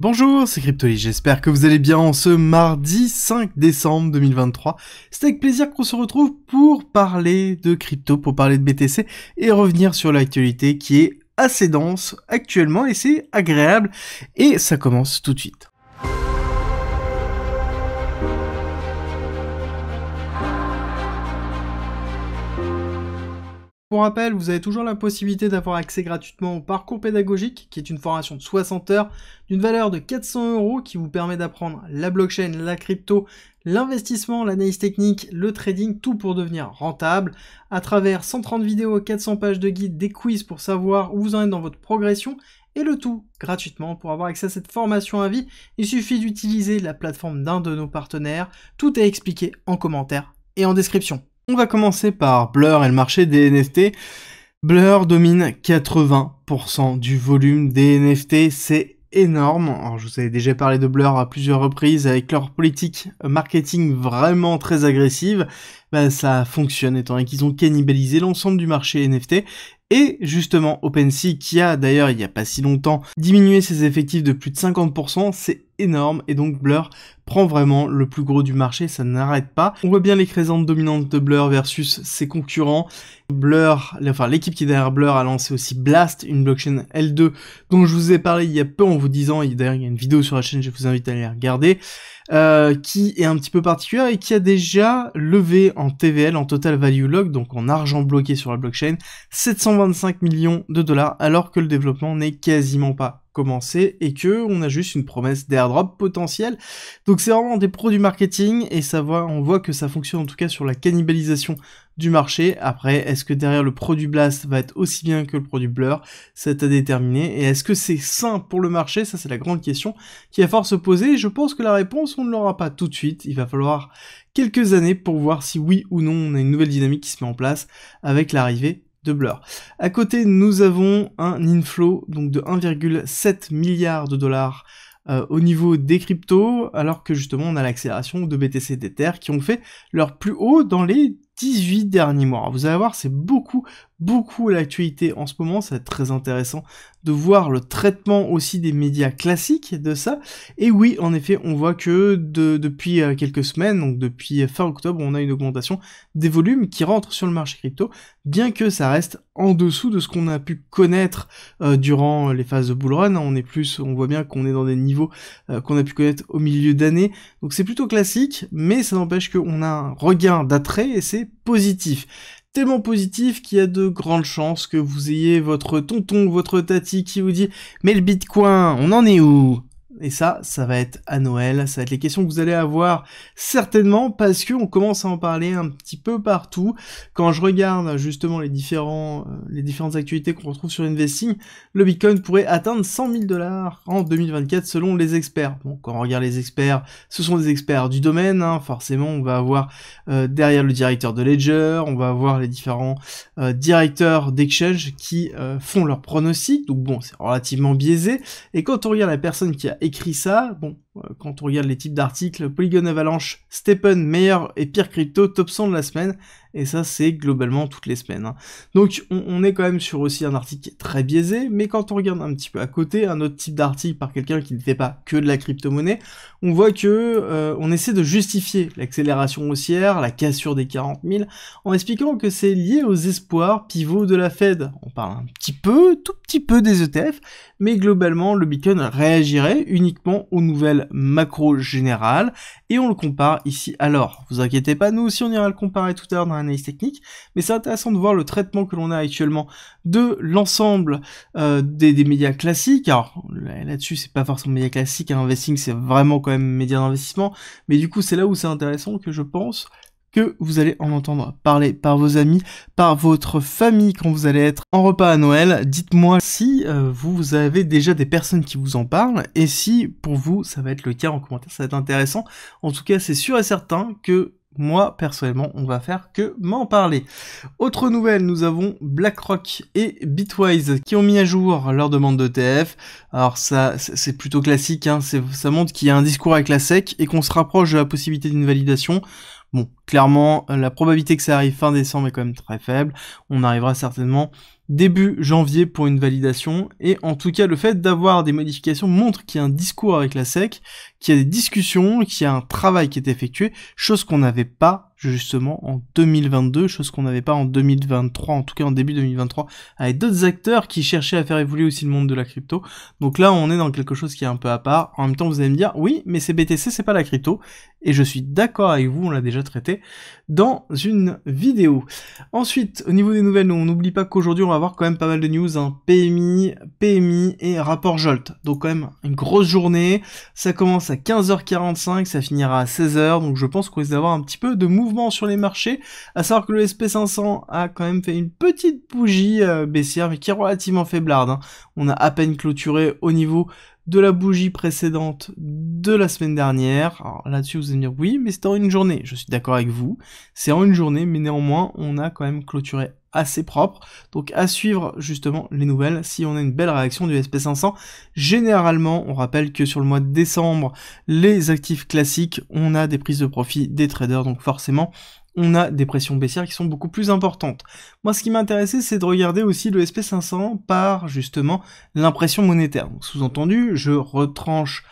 Bonjour, c'est Cryptoly, j'espère que vous allez bien en ce mardi 5 décembre 2023. C'est avec plaisir qu'on se retrouve pour parler de crypto, pour parler de BTC et revenir sur l'actualité qui est assez dense actuellement et c'est agréable et ça commence tout de suite. Pour rappel, vous avez toujours la possibilité d'avoir accès gratuitement au parcours pédagogique, qui est une formation de 60 heures d'une valeur de 400 euros qui vous permet d'apprendre la blockchain, la crypto, l'investissement, l'analyse technique, le trading, tout pour devenir rentable, à travers 130 vidéos, 400 pages de guides, des quiz pour savoir où vous en êtes dans votre progression, et le tout gratuitement. Pour avoir accès à cette formation à vie, il suffit d'utiliser la plateforme d'un de nos partenaires. Tout est expliqué en commentaire et en description. On va commencer par Blur et le marché des NFT. Blur domine 80% du volume des NFT, c'est énorme. Alors, je vous avais déjà parlé de Blur à plusieurs reprises avec leur politique marketing vraiment très agressive. Bah, ça fonctionne étant donné qu'ils ont cannibalisé l'ensemble du marché NFT. Et justement, OpenSea, qui a d'ailleurs il n'y a pas si longtemps diminué ses effectifs de plus de 50%, c'est énorme et donc Blur prend vraiment le plus gros du marché, ça n'arrête pas. On voit bien les crésantes dominantes de Blur versus ses concurrents. Blur, enfin l'équipe qui est derrière Blur a lancé aussi Blast, une blockchain L2 dont je vous ai parlé il y a peu en vous disant, d'ailleurs il y a une vidéo sur la chaîne, je vous invite à aller la regarder, euh, qui est un petit peu particulière et qui a déjà levé en TVL, en total value log, donc en argent bloqué sur la blockchain, 725 millions de dollars alors que le développement n'est quasiment pas commencé et que on a juste une promesse d'airdrop potentiel. Donc donc c'est vraiment des produits marketing et ça on voit que ça fonctionne en tout cas sur la cannibalisation du marché. Après, est-ce que derrière le produit Blast va être aussi bien que le produit Blur C'est à déterminer. Et est-ce que c'est sain pour le marché Ça, c'est la grande question qui va falloir se poser. je pense que la réponse, on ne l'aura pas tout de suite. Il va falloir quelques années pour voir si oui ou non on a une nouvelle dynamique qui se met en place avec l'arrivée de Blur. À côté, nous avons un inflow donc de 1,7 milliard de dollars euh, au niveau des cryptos, alors que justement on a l'accélération de BTC d'Ether qui ont fait leur plus haut dans les 18 derniers mois. vous allez voir, c'est beaucoup, beaucoup l'actualité en ce moment, ça va être très intéressant de voir le traitement aussi des médias classiques de ça. Et oui, en effet, on voit que depuis euh, quelques semaines, donc depuis euh, fin octobre, on a une augmentation des volumes qui rentrent sur le marché crypto, bien que ça reste en dessous de ce qu'on a pu connaître euh, durant les phases de bull run. On est plus, on voit bien qu'on est dans des niveaux qu'on a pu connaître au milieu d'année. Donc c'est plutôt classique, mais ça n'empêche qu'on a un regain d'attrait et c'est positif tellement positif qu'il y a de grandes chances que vous ayez votre tonton, votre tati qui vous dit mais le bitcoin, on en est où et ça, ça va être à Noël, ça va être les questions que vous allez avoir certainement parce qu'on commence à en parler un petit peu partout. Quand je regarde justement les, différents, euh, les différentes actualités qu'on retrouve sur Investing, le Bitcoin pourrait atteindre 100 000 dollars en 2024 selon les experts. Bon, quand on regarde les experts, ce sont des experts du domaine, hein. forcément on va avoir euh, derrière le directeur de Ledger, on va avoir les différents euh, directeurs d'exchange qui font leurs pronostics, donc bon c'est relativement biaisé. Et quand on regarde la personne qui a écrit ça, bon, euh, quand on regarde les types d'articles, Polygon Avalanche, Steppen, meilleur et pire crypto, top 100 de la semaine, et ça c'est globalement toutes les semaines. Hein. Donc on, est quand même sur aussi un article très biaisé, mais quand on regarde un petit peu à côté, un autre type d'article par quelqu'un qui ne fait pas que de la crypto-monnaie, on voit que euh, on essaie de justifier l'accélération haussière, la cassure des 40 000, en expliquant que c'est lié aux espoirs pivots de la Fed. On parle un petit peu, tout petit peu des ETF, mais globalement le Bitcoin réagirait uniquement aux nouvelles macro général et on le compare ici. Alors, vous inquiétez pas, nous aussi on ira le comparer tout à l'heure dans l'analyse technique, mais c'est intéressant de voir le traitement que l'on a actuellement de l'ensemble euh, des, médias classiques. Alors là-dessus, c'est pas forcément médias classiques, hein. investing c'est vraiment quand même média d'investissement, mais du coup c'est là où c'est intéressant que je pense que vous allez en entendre parler par vos amis, par votre famille quand vous allez être en repas à Noël. Dites-moi si euh, vous avez déjà des personnes qui vous en parlent et si pour vous ça va être le cas en commentaire, ça va être intéressant. En tout cas, c'est sûr et certain que moi, personnellement, on va faire que m'en parler. Autre nouvelle, nous avons BlackRock et Bitwise qui ont mis à jour leur demande d'ETF. Alors ça, c'est plutôt classique, hein. ça montre qu'il y a un discours avec la SEC et qu'on se rapproche de la possibilité d'une validation. Bon, clairement, euh, la probabilité que ça arrive fin décembre est quand même très faible. On arrivera certainement début janvier pour une validation, et en tout cas le fait d'avoir des modifications montre qu'il y a un discours avec la SEC, qu'il y a des discussions, qu'il y a un travail qui est effectué, chose qu'on n'avait pas justement en 2022, chose qu'on n'avait pas en 2023, en tout cas en début 2023, avec d'autres acteurs qui cherchaient à faire évoluer aussi le monde de la crypto. Donc là, on est dans quelque chose qui est un peu à part. En même temps, vous allez me dire, oui, mais c'est BTC, c'est pas la crypto. Et je suis d'accord avec vous, on l'a déjà traité dans une vidéo. Ensuite, au niveau des nouvelles, on n'oublie pas qu'aujourd'hui, on va avoir quand même pas mal de news, un hein. PMI, PMI et rapport Jolt. Donc quand même une grosse journée, ça commence à 15h45, ça finira à 16h, donc je pense qu'on risque d'avoir un petit peu de mouvement sur les marchés, à savoir que le SP500 a quand même fait une petite bougie euh, baissière, mais qui est relativement faiblarde. Hein. On a à peine clôturé au niveau de la bougie précédente de la semaine dernière. Alors là-dessus, vous allez me dire oui, mais c'est en une journée. Je suis d'accord avec vous. C'est en une journée, mais néanmoins, on a quand même clôturé assez propre. Donc à suivre justement les nouvelles si on a une belle réaction du SP500. Généralement, on rappelle que sur le mois de décembre, les actifs classiques, on a des prises de profit des traders, donc forcément, on a des pressions baissières qui sont beaucoup plus importantes. Moi, ce qui m'intéressait, c'est de regarder aussi le SP500 par justement l'impression monétaire. Sous-entendu, je retranche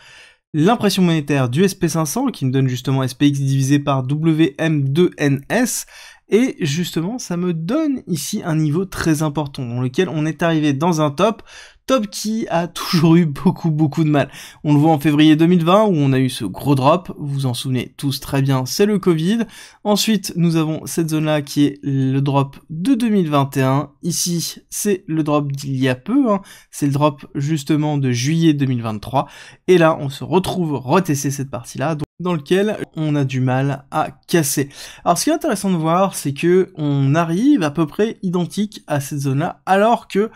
l'impression monétaire du SP500 qui me donne justement SPX divisé par WM2NS et justement, ça me donne ici un niveau très important dans lequel on est arrivé dans un top Top qui a toujours eu beaucoup beaucoup de mal. On le voit en février 2020 où on a eu ce gros drop, vous vous en souvenez tous très bien, c'est le Covid. Ensuite, nous avons cette zone là qui est le drop de 2021. Ici, c'est le drop d'il y a peu, hein. c'est le drop justement de juillet 2023. Et là, on se retrouve retessé cette partie-là dans lequel on a du mal à casser. Alors ce qui est intéressant de voir, c'est que on arrive à peu près identique à cette zone-là, alors que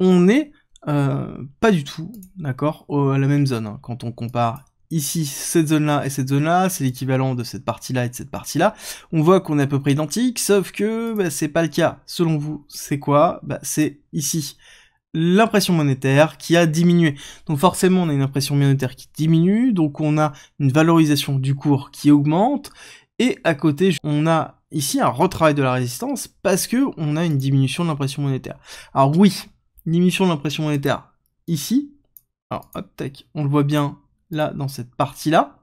on est euh, pas du tout, d'accord, à la même zone. Hein. Quand on compare ici cette zone-là et cette zone-là, c'est l'équivalent de cette partie-là et de cette partie-là, on voit qu'on est à peu près identique, sauf que bah, c'est pas le cas. Selon vous, c'est quoi bah, C'est ici l'impression monétaire qui a diminué. Donc forcément, on a une impression monétaire qui diminue, donc on a une valorisation du cours qui augmente, et à côté, on a ici un retravail de la résistance parce que on a une diminution de l'impression monétaire. Alors oui, l'émission de l'impression monétaire ici. Alors, hop, on le voit bien là, dans cette partie-là.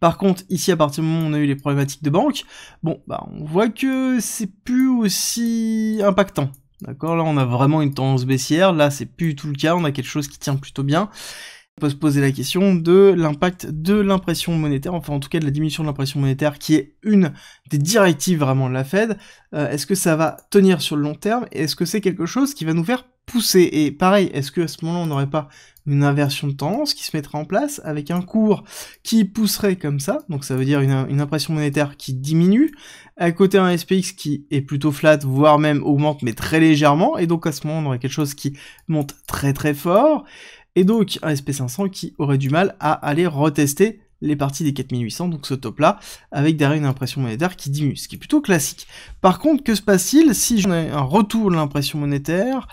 Par contre, ici, à partir du moment où on a eu les problématiques de banque, bon, bah, on voit que c'est plus aussi impactant. D'accord Là, on a vraiment une tendance baissière. Là, c'est plus tout le cas. On a quelque chose qui tient plutôt bien. On peut se poser la question de l'impact de l'impression monétaire, enfin en tout cas de la diminution de l'impression monétaire qui est une des directives vraiment de la Fed. Euh, est-ce que ça va tenir sur le long terme est-ce que c'est quelque chose qui va nous faire pousser Et pareil, est-ce que à ce moment-là on n'aurait pas une inversion de tendance qui se mettrait en place avec un cours qui pousserait comme ça, donc ça veut dire une, impression monétaire qui diminue, à côté un SPX qui est plutôt flat, voire même augmente mais très légèrement, et donc à ce moment on aurait quelque chose qui monte très très fort, et donc un SP500 qui aurait du mal à aller retester les parties des 4800, donc ce top là, avec derrière une impression monétaire qui diminue, ce qui est plutôt classique. Par contre, que se passe-t-il si j'ai un retour de l'impression monétaire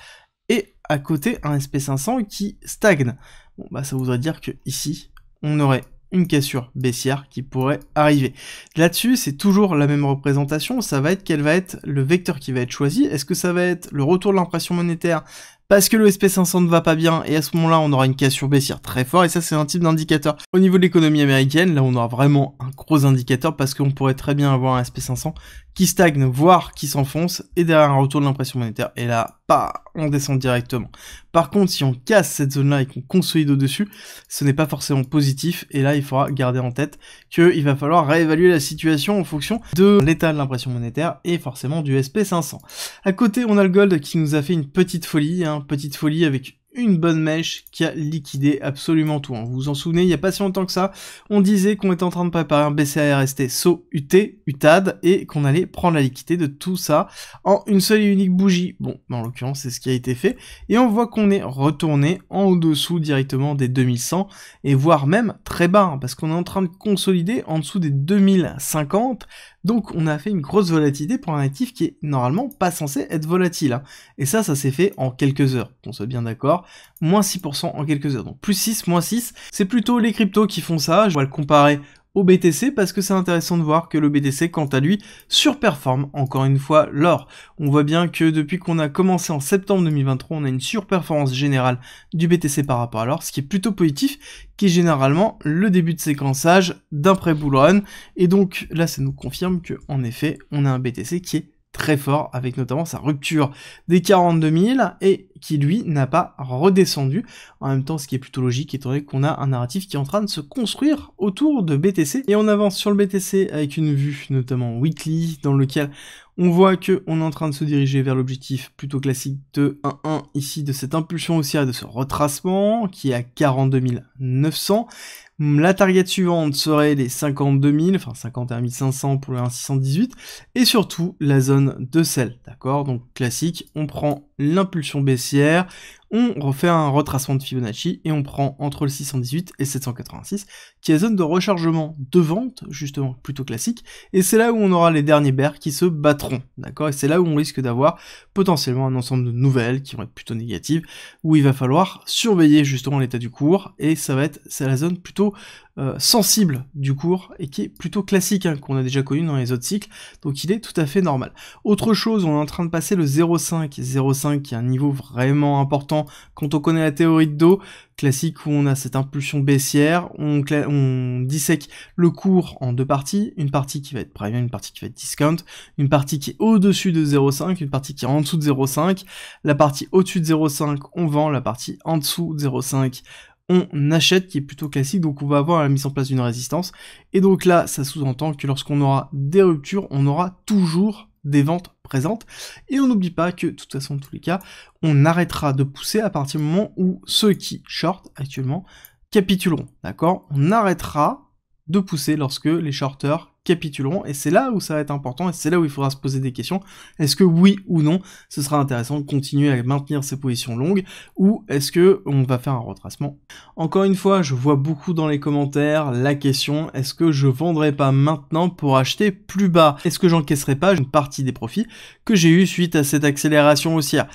et à côté un SP500 qui stagne Bon bah ça voudrait dire que ici, on aurait une cassure baissière qui pourrait arriver. Là-dessus, c'est toujours la même représentation, ça va être quel va être le vecteur qui va être choisi. Est-ce que ça va être le retour de l'impression monétaire parce que le SP500 ne va pas bien, et à ce moment-là, on aura une cassure baissière très forte, et ça, c'est un type d'indicateur. Au niveau de l'économie américaine, là, on aura vraiment un gros indicateur, parce qu'on pourrait très bien avoir un SP500 qui stagne, voire qui s'enfonce, et derrière un retour de l'impression monétaire, et là, pas, bah, on descend directement. Par contre, si on casse cette zone-là et qu'on consolide au-dessus, ce n'est pas forcément positif. Et là, il faudra garder en tête qu'il va falloir réévaluer la situation en fonction de l'état de l'impression monétaire et forcément du SP500. À côté, on a le gold qui nous a fait une petite folie, hein, petite folie avec une bonne mèche qui a liquidé absolument tout. Hein. Vous vous en souvenez, il n'y a pas si longtemps que ça, on disait qu'on était en train de préparer un BCARST SO UT, UTAD, et qu'on allait prendre la liquidité de tout ça en une seule et unique bougie. Bon, en l'occurrence, c'est ce qui a été fait, et on voit qu'on est retourné en dessous directement des 2100, et voire même très bas, hein, parce qu'on est en train de consolider en dessous des 2050, donc on a fait une grosse volatilité pour un actif qui est normalement pas censé être volatile. Hein. Et ça, ça s'est fait en quelques heures, qu'on soit bien d'accord. Moins 6% en quelques heures. Donc plus 6, moins 6, c'est plutôt les cryptos qui font ça. Je vais le comparer au BTC parce que c'est intéressant de voir que le BTC, quant à lui, surperforme encore une fois l'or. On voit bien que depuis qu'on a commencé en septembre 2023, on a une surperformance générale du BTC par rapport à l'or, ce qui est plutôt positif, qui est généralement le début de séquençage d'un pré-bull Et donc là, ça nous confirme que en effet, on a un BTC qui est très fort avec notamment sa rupture des 42 000 et qui lui n'a pas redescendu. En même temps, ce qui est plutôt logique étant donné qu'on a un narratif qui est en train de se construire autour de BTC. Et on avance sur le BTC avec une vue notamment weekly dans lequel on voit que on est en train de se diriger vers l'objectif plutôt classique de 1-1 ici de cette impulsion haussière et de ce retracement qui est à 42 900 la target suivante serait les 52 000, enfin 51 500 pour le 1,618, et surtout la zone de sel, d'accord Donc classique, on prend l'impulsion baissière, on refait un retracement de Fibonacci et on prend entre le 618 et 786, qui est la zone de rechargement de vente, justement plutôt classique, et c'est là où on aura les derniers bears qui se battront, d'accord Et c'est là où on risque d'avoir potentiellement un ensemble de nouvelles qui vont être plutôt négatives, où il va falloir surveiller justement l'état du cours, et ça va être, c'est la zone plutôt euh, sensible du cours et qui est plutôt classique, hein, qu'on a déjà connu dans les autres cycles, donc il est tout à fait normal. Autre chose, on est en train de passer le 0,5, 0,5 qui est un niveau vraiment important quand on connaît la théorie de Do, classique où on a cette impulsion baissière, on, on dissèque le cours en deux parties, une partie qui va être premium, une partie qui va être discount, une partie qui est au-dessus de 0,5, une partie qui est en dessous de 0,5, la partie au-dessus de 0,5 on vend, la partie en dessous de 0,5 on achète qui est plutôt classique, donc on va avoir la mise en place d'une résistance. Et donc là, ça sous-entend que lorsqu'on aura des ruptures, on aura toujours des ventes présentes. Et on n'oublie pas que, de toute façon, tous les cas, on arrêtera de pousser à partir du moment où ceux qui shortent actuellement capituleront. D'accord On arrêtera de pousser lorsque les shorters capituleront. Et c'est là où ça va être important et c'est là où il faudra se poser des questions. Est-ce que oui ou non, ce sera intéressant de continuer à maintenir ces positions longues ou est-ce que on va faire un retracement Encore une fois, je vois beaucoup dans les commentaires la question est-ce que je vendrai pas maintenant pour acheter plus bas Est-ce que j'encaisserai pas une partie des profits que j'ai eu suite à cette accélération haussière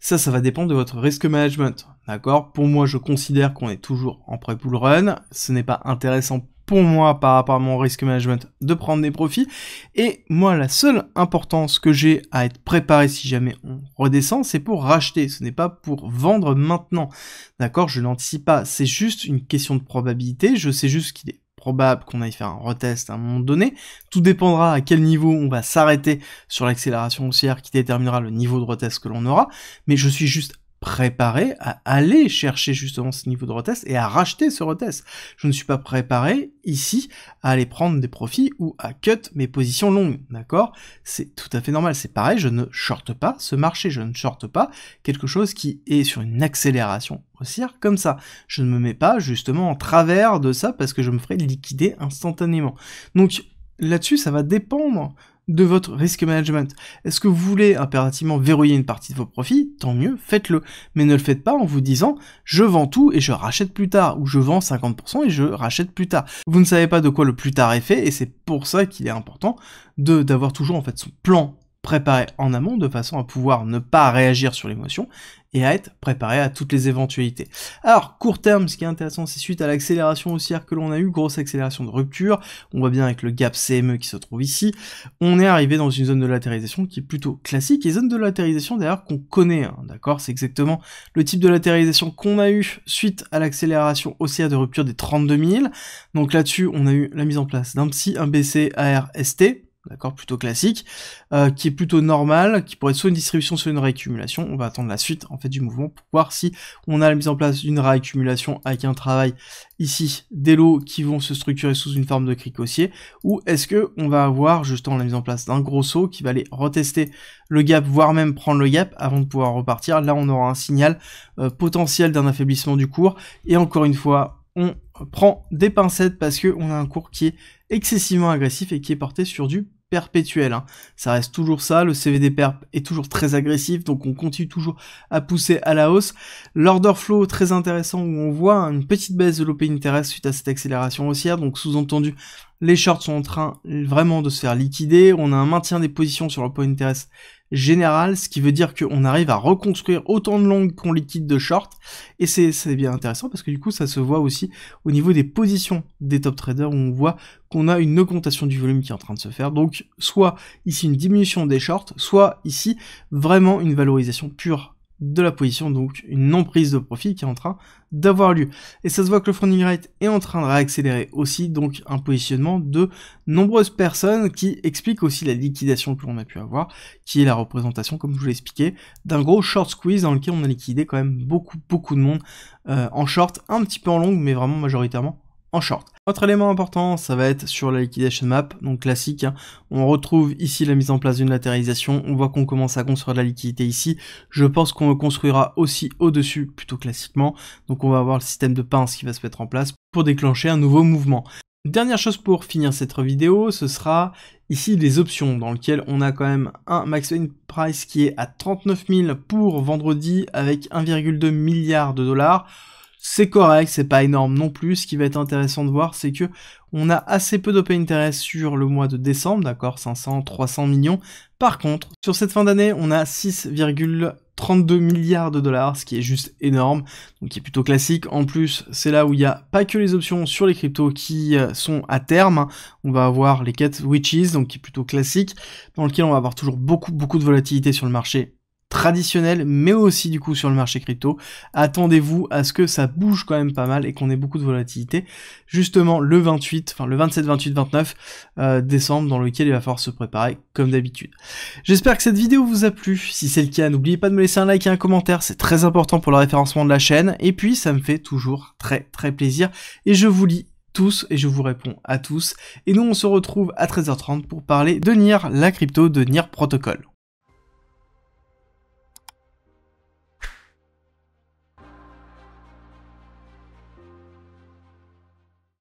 ça, ça va dépendre de votre risk management. D'accord Pour moi, je considère qu'on est toujours en pré-pull run. Ce n'est pas intéressant pour moi par rapport à mon risk management de prendre des profits. Et moi, la seule importance que j'ai à être préparé si jamais on redescend, c'est pour racheter. Ce n'est pas pour vendre maintenant. D'accord Je n'anticipe pas. C'est juste une question de probabilité. Je sais juste qu'il est probable qu'on aille faire un retest à un moment donné. Tout dépendra à quel niveau on va s'arrêter sur l'accélération haussière qui déterminera le niveau de retest que l'on aura. Mais je suis juste préparé à aller chercher justement ce niveau de retest et à racheter ce retest. Je ne suis pas préparé ici à aller prendre des profits ou à cut mes positions longues, d'accord C'est tout à fait normal, c'est pareil, je ne shorte pas ce marché, je ne shorte pas quelque chose qui est sur une accélération haussière comme ça. Je ne me mets pas justement en travers de ça parce que je me ferai liquider instantanément. Donc là-dessus, ça va dépendre de votre risk management. Est-ce que vous voulez impérativement verrouiller une partie de vos profits Tant mieux, faites-le. Mais ne le faites pas en vous disant je vends tout et je rachète plus tard, ou je vends 50% et je rachète plus tard. Vous ne savez pas de quoi le plus tard est fait et c'est pour ça qu'il est important d'avoir toujours en fait son plan préparé en amont de façon à pouvoir ne pas réagir sur l'émotion et à être préparé à toutes les éventualités. Alors, court terme, ce qui est intéressant, c'est suite à l'accélération haussière que l'on a eu, grosse accélération de rupture, on voit bien avec le gap CME qui se trouve ici, on est arrivé dans une zone de latérisation qui est plutôt classique, et zone de latérisation d'ailleurs qu'on connaît, hein, d'accord C'est exactement le type de latérisation qu'on a eu suite à l'accélération haussière de rupture des 32 000, donc là-dessus, on a eu la mise en place d'un petit un BC, AR, ST, d'accord, plutôt classique, euh, qui est plutôt normal, qui pourrait être soit une distribution, soit une réaccumulation. On va attendre la suite en fait du mouvement pour voir si on a la mise en place d'une réaccumulation avec un travail ici des lots qui vont se structurer sous une forme de cric ou est-ce que on va avoir justement la mise en place d'un gros saut qui va aller retester le gap, voire même prendre le gap avant de pouvoir repartir. Là, on aura un signal euh, potentiel d'un affaiblissement du cours. Et encore une fois, on prend des pincettes parce qu'on a un cours qui est excessivement agressif et qui est porté sur du perpétuel. Hein. Ça reste toujours ça, le CVD perp est toujours très agressif, donc on continue toujours à pousser à la hausse. L'order flow très intéressant où on voit une petite baisse de l'OP Interest suite à cette accélération haussière, donc sous-entendu les shorts sont en train vraiment de se faire liquider, on a un maintien des positions sur l'OP Interest Général ce qui veut dire qu'on arrive à reconstruire autant de longues qu'on liquide de short. Et c'est bien intéressant parce que du coup, ça se voit aussi au niveau des positions des top traders où on voit qu'on a une augmentation du volume qui est en train de se faire. Donc, soit ici une diminution des shorts, soit ici vraiment une valorisation pure de la position, donc une non-prise de profit qui est en train d'avoir lieu. Et ça se voit que le funding rate est en train de réaccélérer aussi, donc un positionnement de nombreuses personnes qui explique aussi la liquidation que l'on a pu avoir, qui est la représentation, comme je vous l'ai expliqué, d'un gros short squeeze dans lequel on a liquidé quand même beaucoup, beaucoup de monde euh, en short, un petit peu en longue, mais vraiment majoritairement en short. Autre élément important, ça va être sur la liquidation map, donc classique. Hein. On retrouve ici la mise en place d'une latéralisation, on voit qu'on commence à construire de la liquidité ici. Je pense qu'on construira aussi au-dessus, plutôt classiquement. Donc on va avoir le système de pince qui va se mettre en place pour déclencher un nouveau mouvement. Dernière chose pour finir cette vidéo, ce sera ici les options dans lesquelles on a quand même un maximum price qui est à 39 000 pour vendredi avec 1,2 milliard de dollars c'est correct, c'est pas énorme non plus. Ce qui va être intéressant de voir, c'est que on a assez peu d'open interest sur le mois de décembre, d'accord 500, 300 millions. Par contre, sur cette fin d'année, on a 6,32 milliards de dollars, ce qui est juste énorme, donc qui est plutôt classique. En plus, c'est là où il n'y a pas que les options sur les cryptos qui euh, sont à terme. On va avoir les quêtes witches, donc qui est plutôt classique, dans lequel on va avoir toujours beaucoup, beaucoup de volatilité sur le marché traditionnel, mais aussi du coup sur le marché crypto. Attendez-vous à ce que ça bouge quand même pas mal et qu'on ait beaucoup de volatilité. Justement, le 28, enfin le 27, 28, 29 décembre, dans lequel il va falloir se préparer comme d'habitude. J'espère que cette vidéo vous a plu. Si c'est le cas, n'oubliez pas de me laisser un like et un commentaire, c'est très important pour le référencement de la chaîne. Et puis, ça me fait toujours très très plaisir. Et je vous lis tous et je vous réponds à tous. Et nous, on se retrouve à 13h30 pour parler de NIR, la crypto de NIR Protocol.